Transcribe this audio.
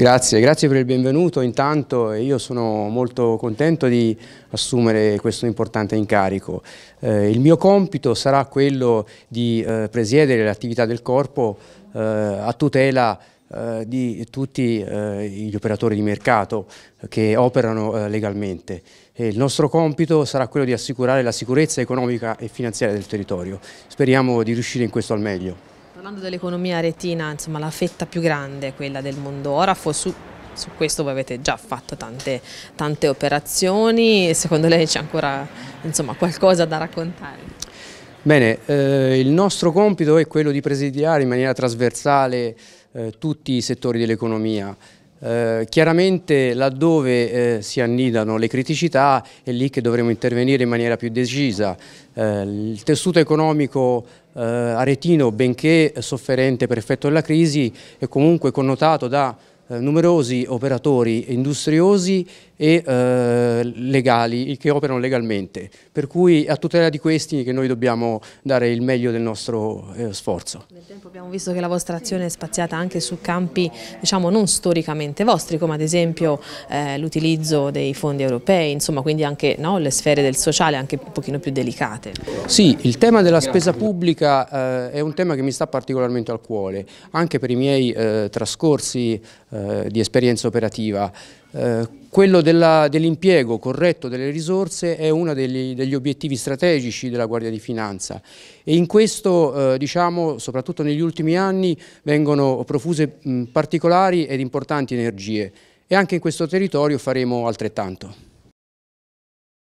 Grazie, grazie per il benvenuto. Intanto io sono molto contento di assumere questo importante incarico. Eh, il mio compito sarà quello di eh, presiedere l'attività del corpo eh, a tutela eh, di tutti eh, gli operatori di mercato che operano eh, legalmente. E il nostro compito sarà quello di assicurare la sicurezza economica e finanziaria del territorio. Speriamo di riuscire in questo al meglio. Parlando dell'economia retina, insomma la fetta più grande è quella del mondo orafo, su, su questo voi avete già fatto tante, tante operazioni, secondo lei c'è ancora insomma, qualcosa da raccontare? Bene, eh, il nostro compito è quello di presidiare in maniera trasversale eh, tutti i settori dell'economia. Eh, chiaramente laddove eh, si annidano le criticità è lì che dovremo intervenire in maniera più decisa. Eh, il tessuto economico eh, aretino, benché sofferente per effetto della crisi, è comunque connotato da eh, numerosi operatori industriosi e eh, legali che operano legalmente, per cui a tutela di questi che noi dobbiamo dare il meglio del nostro eh, sforzo. Nel tempo abbiamo visto che la vostra azione è spaziata anche su campi diciamo, non storicamente vostri, come ad esempio eh, l'utilizzo dei fondi europei, insomma quindi anche no, le sfere del sociale anche un pochino più delicate. Sì, il tema della spesa pubblica eh, è un tema che mi sta particolarmente al cuore, anche per i miei eh, trascorsi eh, di esperienza operativa. Eh, quello dell'impiego dell corretto delle risorse è uno degli, degli, obiettivi strategici della Guardia di Finanza e in questo, eh, diciamo, soprattutto negli ultimi anni, vengono profuse mh, particolari ed importanti energie e anche in questo territorio faremo altrettanto.